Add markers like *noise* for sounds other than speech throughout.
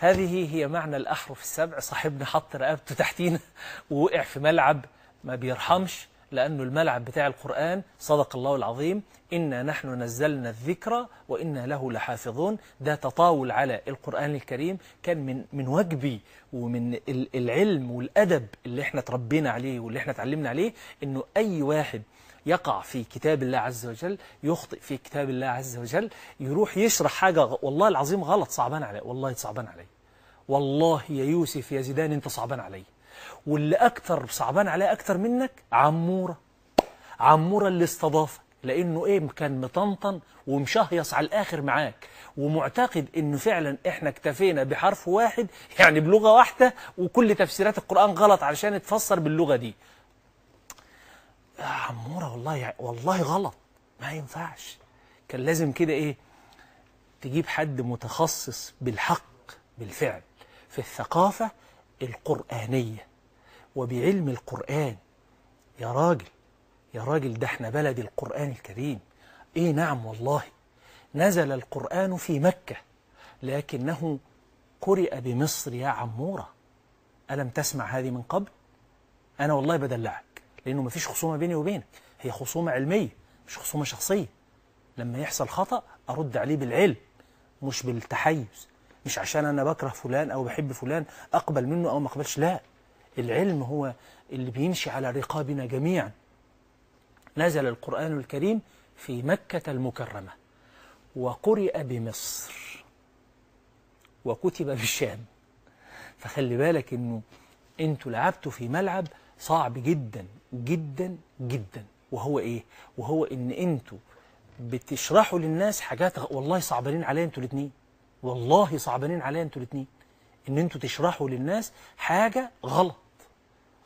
هذه هي معنى الأحرف السبع صاحبنا حط رقبته تحتينا ووقع في ملعب ما بيرحمش لأنه الملعب بتاع القرآن صدق الله العظيم إنا نحن نزلنا الذكر وإنا له لحافظون ده تطاول على القرآن الكريم كان من من واجبي ومن العلم والأدب اللي احنا تربينا عليه واللي احنا اتعلمنا عليه إنه أي واحد يقع في كتاب الله عز وجل يخطئ في كتاب الله عز وجل يروح يشرح حاجة والله العظيم غلط صعبان عليه والله صعبان عليه والله يا يوسف يا زيدان انت صعبان عليه واللي أكتر صعبان عليه أكتر منك عمورة عمورة اللي استضافك لأنه إيه كان مطنطن ومشهيص على الآخر معاك ومعتقد أنه فعلا إحنا اكتفينا بحرف واحد يعني بلغة واحدة وكل تفسيرات القرآن غلط علشان تفسر باللغة دي يا آه، عموره والله والله غلط ما ينفعش كان لازم كده ايه تجيب حد متخصص بالحق بالفعل في الثقافة القرآنية وبعلم القرآن يا راجل يا راجل ده احنا بلد القرآن الكريم ايه نعم والله نزل القرآن في مكة لكنه قرئ بمصر يا عمورة ألم تسمع هذه من قبل أنا والله بدلعك لأنه ما فيش خصومة بيني وبينك هي خصومة علمية مش خصومة شخصية لما يحصل خطأ أرد عليه بالعلم مش بالتحيز مش عشان أنا بكره فلان أو بحب فلان أقبل منه أو ما أقبلش لا العلم هو اللي بيمشي على رقابنا جميعا نزل القرآن الكريم في مكة المكرمة وقرئ بمصر وكتب بالشام فخلي بالك انه انتوا لعبتوا في ملعب صعب جدا جدا جدا وهو ايه وهو ان انتوا بتشرحوا للناس حاجات والله صعبانين عليا انتوا الاثنين والله صعبانين عليا انتوا الاثنين ان انتوا تشرحوا للناس حاجه غلط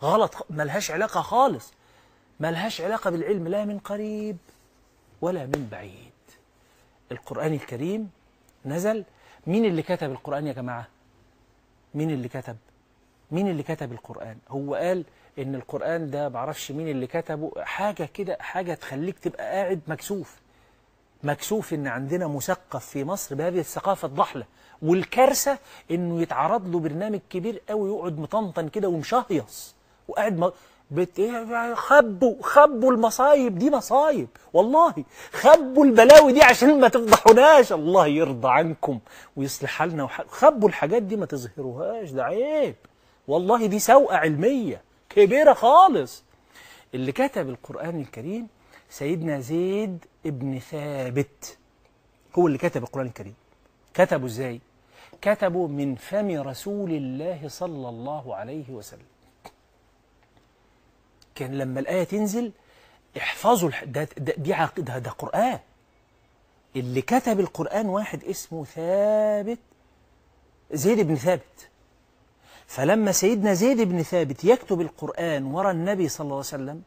غلط ملهاش علاقه خالص ملهاش علاقه بالعلم لا من قريب ولا من بعيد القران الكريم نزل مين اللي كتب القران يا جماعه مين اللي كتب مين اللي كتب القرآن هو قال ان القران ده معرفش مين اللي كتبه حاجه كده حاجه تخليك تبقى قاعد مكسوف مكسوف ان عندنا مثقف في مصر بهذه الثقافه الضحله والكارثه انه يتعرض له برنامج كبير قوي يقعد مطنطن كده ومشهيص وقاعد بت... خبوا خبوا المصايب دي مصايب والله خبوا البلاوي دي عشان ما تفضحوناش الله يرضى عنكم ويصلح حالنا خبوا الحاجات دي ما تظهروهاش ده عيب والله دي سوءة علمية كبيرة خالص اللي كتب القرآن الكريم سيدنا زيد ابن ثابت هو اللي كتب القرآن الكريم كتبه ازاي؟ كتبه من فم رسول الله صلى الله عليه وسلم كان لما الآية تنزل احفظوا الح... ده ده دي عقيدة ده قرآن اللي كتب القرآن واحد اسمه ثابت زيد بن ثابت فلما سيدنا زيد بن ثابت يكتب القرآن ورا النبي صلى الله عليه وسلم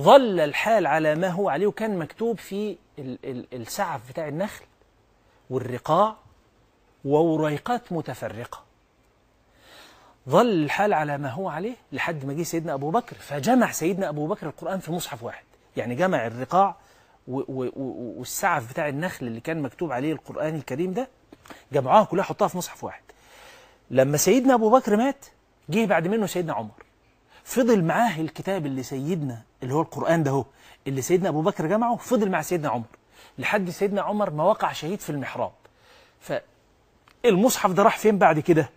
ظل الحال على ما هو عليه وكان مكتوب في السعف بتاع النخل والرقاع ووريقات متفرقة ظل الحال على ما هو عليه لحد ما جه سيدنا أبو بكر فجمع سيدنا أبو بكر القرآن في مصحف واحد يعني جمع الرقاع والسعف بتاع النخل اللي كان مكتوب عليه القرآن الكريم ده جمعوها كلها حطها في مصحف واحد لما سيدنا أبو بكر مات جه بعد منه سيدنا عمر فضل معاه الكتاب اللي سيدنا اللي هو القرآن ده هو اللي سيدنا أبو بكر جمعه فضل مع سيدنا عمر لحد سيدنا عمر ما وقع شهيد في المحراب فالمصحف ده راح فين بعد كده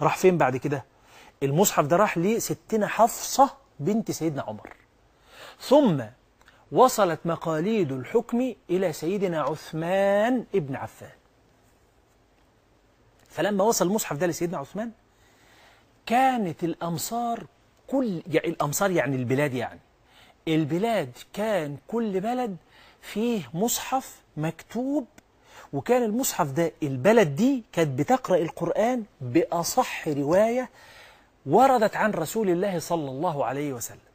راح فين بعد كده المصحف ده راح لستنا حفصة بنت سيدنا عمر ثم وصلت مقاليد الحكم إلى سيدنا عثمان ابن عفان فلما وصل المصحف ده لسيدنا عثمان كانت الأمصار كل يعني الأمصار يعني البلاد يعني البلاد كان كل بلد فيه مصحف مكتوب وكان المصحف ده البلد دي كانت بتقرأ القرآن بأصح رواية وردت عن رسول الله صلى الله عليه وسلم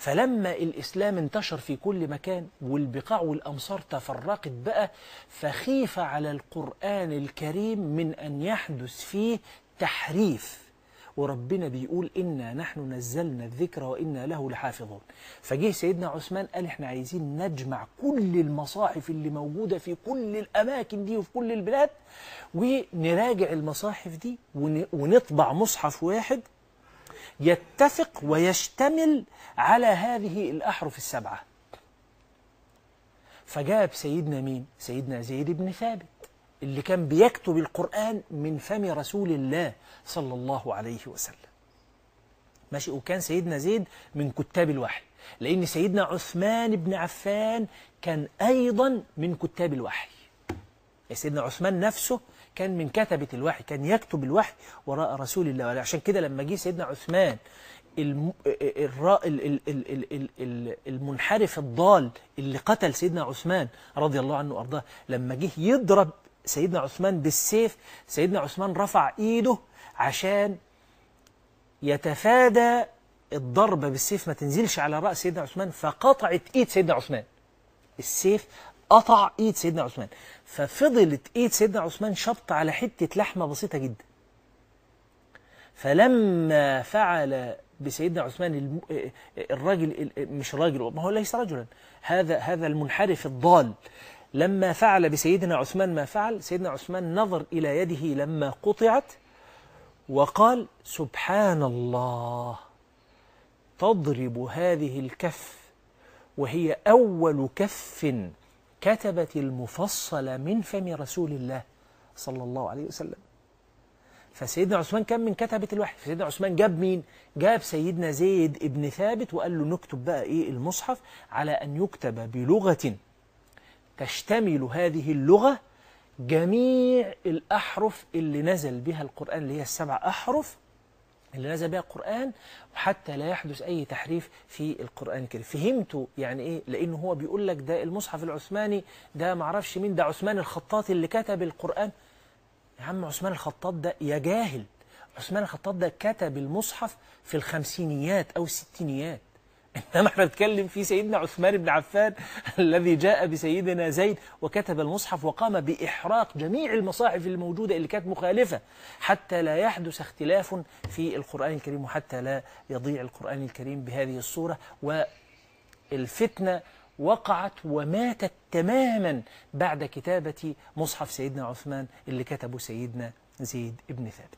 فلما الإسلام انتشر في كل مكان والبقاع والأمصار تفرقت بقى فخيف على القرآن الكريم من أن يحدث فيه تحريف وربنا بيقول إنا نحن نزلنا الذكر وإنا له لحافظون فجه سيدنا عثمان قال إحنا عايزين نجمع كل المصاحف اللي موجودة في كل الأماكن دي وفي كل البلاد ونراجع المصاحف دي ونطبع مصحف واحد يتفق ويشتمل على هذه الأحرف السبعة فجاب سيدنا مين؟ سيدنا زيد بن ثابت اللي كان بيكتب القرآن من فم رسول الله صلى الله عليه وسلم ماشي وكان سيدنا زيد من كتاب الوحي لأن سيدنا عثمان بن عفان كان أيضا من كتاب الوحي يعني سيدنا عثمان نفسه كان من كتبة الوحي كان يكتب الوحي وراء رسول الله عشان كده لما جه سيدنا عثمان المنحرف الضال اللي قتل سيدنا عثمان رضي الله عنه وأرضاه لما جه يضرب سيدنا عثمان بالسيف سيدنا عثمان رفع إيده عشان يتفادى الضربة بالسيف ما تنزلش على رأس سيدنا عثمان فقطعت إيد سيدنا عثمان السيف قطع ايد سيدنا عثمان ففضلت ايد سيدنا عثمان شبط على حته لحمه بسيطه جدا فلما فعل بسيدنا عثمان الراجل مش راجل ما هو ليس رجلا هذا هذا المنحرف الضال لما فعل بسيدنا عثمان ما فعل سيدنا عثمان نظر إلى يده لما قطعت وقال سبحان الله تضرب هذه الكف وهي أول كف كتبت المفصل من فم رسول الله صلى الله عليه وسلم فسيدنا عثمان كان من كتبة الوحي فسيدنا عثمان جاب مين؟ جاب سيدنا زيد ابن ثابت وقال له نكتب بقى إيه المصحف على أن يكتب بلغة تشتمل هذه اللغة جميع الأحرف اللي نزل بها القرآن اللي هي السبع أحرف اللي نزل بها القرآن وحتى لا يحدث أي تحريف في القرآن الكريم فهمته يعني إيه لأنه هو بيقول لك ده المصحف العثماني ده معرفش مين ده عثمان الخطاط اللي كتب القرآن يا عم عثمان الخطاط ده يا جاهل عثمان الخطاط ده كتب المصحف في الخمسينيات أو الستينيات إنما احنا بنتكلم في سيدنا عثمان بن عفان *laughs* الذي جاء بسيدنا زيد وكتب المصحف وقام بإحراق جميع المصاحف الموجودة اللي كانت مخالفة حتى لا يحدث اختلاف في القرآن الكريم وحتى لا يضيع القرآن الكريم بهذه الصورة والفتنة وقعت وماتت تماما بعد كتابة مصحف سيدنا عثمان اللي كتبه سيدنا زيد بن ثابت